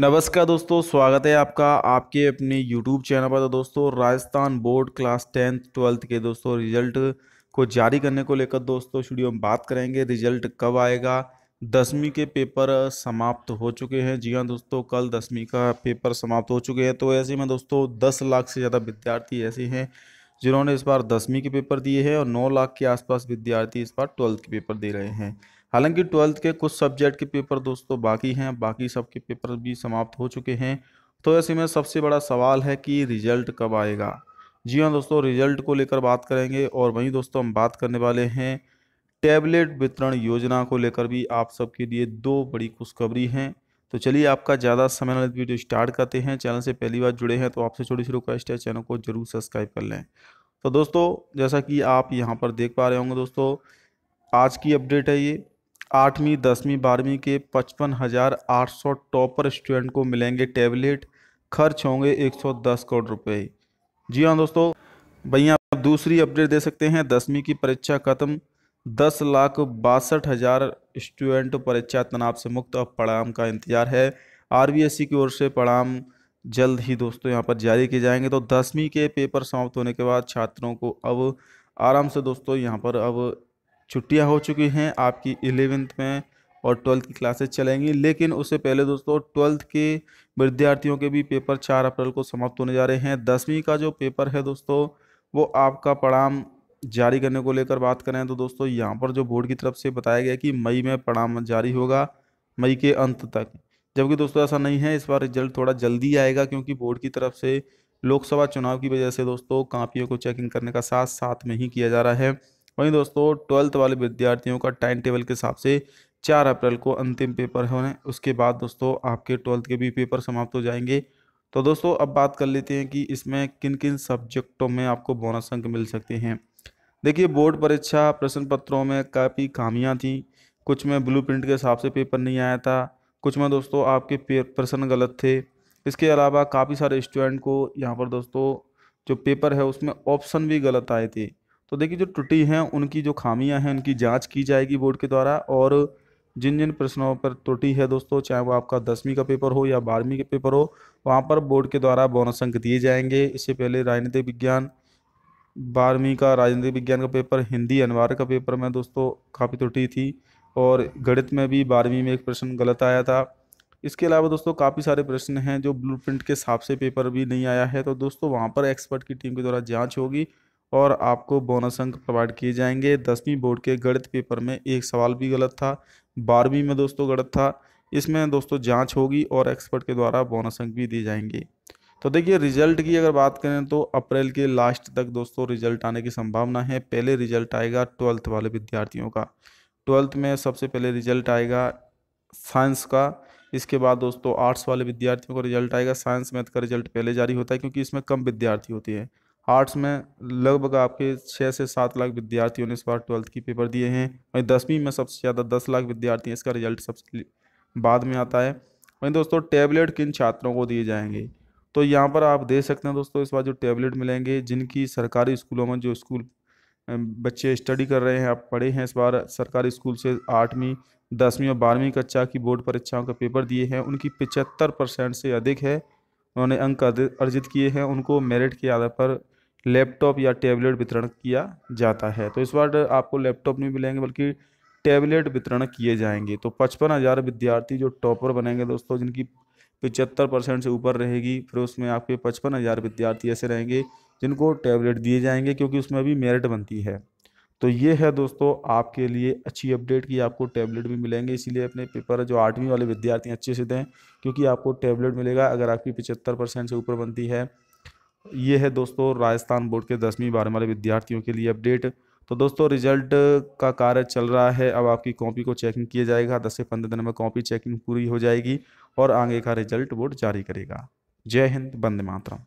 नमस्कार दोस्तों स्वागत है आपका आपके अपने यूट्यूब चैनल पर तो दोस्तों Rajasthan board class tenth twelfth के दोस्तों रिजल्ट को जारी करने को लेकर दोस्तों स्टूडियो में बात करेंगे रिजल्ट कब आएगा दसवीं के पेपर समाप्त हो चुके हैं जी हाँ दोस्तों कल दसवीं का पेपर समाप्त हो चुके हैं तो ऐसे में दोस्तों दस लाख से ज़्यादा विद्यार्थी ऐसे हैं जिन्होंने इस बार दसवीं के पेपर दिए हैं और नौ लाख के आसपास विद्यार्थी इस बार ट्वेल्थ के पेपर दे रहे हैं हालांकि ट्वेल्थ के कुछ सब्जेक्ट के पेपर दोस्तों बाकी हैं बाकी सबके पेपर भी समाप्त हो चुके हैं तो ऐसे में सबसे बड़ा सवाल है कि रिजल्ट कब आएगा जी हाँ दोस्तों रिजल्ट को लेकर बात करेंगे और वहीं दोस्तों हम बात करने वाले हैं टैबलेट वितरण योजना को लेकर भी आप सबके लिए दो बड़ी खुशखबरी हैं तो चलिए आपका ज़्यादा समय ना वीडियो स्टार्ट करते हैं चैनल से पहली बार जुड़े हैं तो आपसे छोटी सी रिक्वेस्ट है चैनल को जरूर सब्सक्राइब कर लें तो दोस्तों जैसा कि आप यहाँ पर देख पा रहे होंगे दोस्तों आज की अपडेट है ये आठवीं दसवीं बारहवीं के पचपन हज़ार आठ सौ टॉपर स्टूडेंट को मिलेंगे टैबलेट खर्च होंगे एक सौ दस करोड़ रुपए जी हाँ दोस्तों भैया आप दूसरी अपडेट दे सकते हैं दसवीं की परीक्षा खत्म दस लाख बासठ हज़ार स्टूडेंट परीक्षा तनाव से मुक्त अब पड़ाम का इंतजार है आर की ओर से पड़ाम जल्द ही दोस्तों यहाँ पर जारी किए जाएंगे तो दसवीं के पेपर समाप्त होने के बाद छात्रों को अब आराम से दोस्तों यहाँ पर अब छुट्टियां हो चुकी हैं आपकी इलेवेंथ में और ट्वेल्थ की क्लासेस चलेंगी लेकिन उससे पहले दोस्तों ट्वेल्थ के विद्यार्थियों के भी पेपर चार अप्रैल को समाप्त होने जा रहे हैं दसवीं का जो पेपर है दोस्तों वो आपका पड़ाम जारी करने को लेकर बात करें तो दोस्तों यहाँ पर जो बोर्ड की तरफ से बताया गया कि मई में पड़ाम जारी होगा मई के अंत तक जबकि दोस्तों ऐसा नहीं है इस बार रिजल्ट थोड़ा जल्दी आएगा क्योंकि बोर्ड की तरफ से लोकसभा चुनाव की वजह से दोस्तों कापियों को चेकिंग करने का साथ साथ में ही किया जा रहा है वहीं दोस्तों ट्वेल्थ वाले विद्यार्थियों का टाइम टेबल के हिसाब से चार अप्रैल को अंतिम पेपर होने उसके बाद दोस्तों आपके ट्वेल्थ के भी पेपर समाप्त हो जाएंगे तो दोस्तों अब बात कर लेते हैं कि इसमें किन किन सब्जेक्टों में आपको बोनस अंक मिल सकते हैं देखिए बोर्ड परीक्षा प्रश्न पत्रों में काफ़ी खामियाँ थीं कुछ में ब्लू प्रिंट के हिसाब से पेपर नहीं आया था कुछ में दोस्तों आपके प्रश्न गलत थे इसके अलावा काफ़ी सारे स्टूडेंट को यहाँ पर दोस्तों जो पेपर है उसमें ऑप्शन भी गलत आए थे तो देखिए जो त्रुटि हैं उनकी जो खामियां हैं उनकी जांच की जाएगी बोर्ड के द्वारा और जिन जिन प्रश्नों पर त्रुटि है दोस्तों चाहे वो आपका दसवीं का पेपर हो या बारहवीं का पेपर हो वहाँ पर बोर्ड के द्वारा बोनस अंक दिए जाएंगे इससे पहले राजनीतिक विज्ञान बारहवीं का राजनीतिक विज्ञान का पेपर हिंदी अनिवार्य का पेपर में दोस्तों काफ़ी त्रुटि थी और गणित में भी बारहवीं में एक प्रश्न गलत आया था इसके अलावा दोस्तों काफ़ी सारे प्रश्न हैं जो ब्लूप्रिंट के हिसाब से पेपर भी नहीं आया है तो दोस्तों वहाँ पर एक्सपर्ट की टीम के द्वारा जाँच होगी और आपको बोनस अंक प्रोवाइड किए जाएंगे दसवीं बोर्ड के गणित पेपर में एक सवाल भी गलत था बारहवीं में दोस्तों गलत था इसमें दोस्तों जांच होगी और एक्सपर्ट के द्वारा बोनस अंक भी दिए जाएंगे तो देखिए रिजल्ट की अगर बात करें तो अप्रैल के लास्ट तक दोस्तों रिजल्ट आने की संभावना है पहले रिजल्ट आएगा ट्वेल्थ वाले विद्यार्थियों का ट्वेल्थ में सबसे पहले रिजल्ट आएगा साइंस का इसके बाद दोस्तों आर्ट्स वाले विद्यार्थियों का रिजल्ट आएगा साइंस मैथ का रिजल्ट पहले जारी होता है क्योंकि इसमें कम विद्यार्थी होते हैं आर्ट्स में लगभग आपके छः से सात लाख विद्यार्थियों ने इस बार ट्वेल्थ की पेपर दिए हैं वहीं दसवीं में सबसे ज़्यादा दस लाख विद्यार्थी हैं इसका रिजल्ट सबसे बाद में आता है वहीं दोस्तों टैबलेट किन छात्रों को दिए जाएंगे तो यहाँ पर आप देख सकते हैं दोस्तों इस बार जो टैबलेट मिलेंगे जिनकी सरकारी स्कूलों में जो स्कूल बच्चे स्टडी कर रहे हैं आप पढ़े हैं इस बार सरकारी स्कूल से आठवीं दसवीं और बारहवीं कक्षा की बोर्ड परीक्षाओं का पेपर दिए हैं उनकी पिचहत्तर परसेंट से अधिक है उन्होंने अंक अर्जित किए हैं उनको मेरिट के आधार पर लैपटॉप या टैबलेट वितरण किया जाता है तो इस बार आपको लैपटॉप नहीं मिलेंगे बल्कि टैबलेट वितरण किए जाएंगे तो पचपन हज़ार विद्यार्थी जो टॉपर बनेंगे दोस्तों जिनकी पचहत्तर परसेंट से ऊपर रहेगी फिर उसमें आपके पचपन हज़ार विद्यार्थी ऐसे रहेंगे जिनको टैबलेट दिए जाएंगे क्योंकि उसमें अभी मेरिट बनती है तो ये है दोस्तों आपके लिए अच्छी अपडेट कि आपको टैबलेट भी मिलेंगे इसीलिए अपने पेपर जो आठवीं वाले विद्यार्थी अच्छे से दें क्योंकि आपको टैबलेट मिलेगा अगर आपकी पचहत्तर परसेंट से ऊपर बनती है ये है दोस्तों राजस्थान बोर्ड के दसवीं बारहवीं वाले विद्यार्थियों के लिए अपडेट तो दोस्तों रिजल्ट का कार्य चल रहा है अब आपकी कॉपी को चेकिंग किया जाएगा दस से पंद्रह दिन में कॉपी चेकिंग पूरी हो जाएगी और आगे का रिजल्ट बोर्ड जारी करेगा जय हिंद बंद मातरम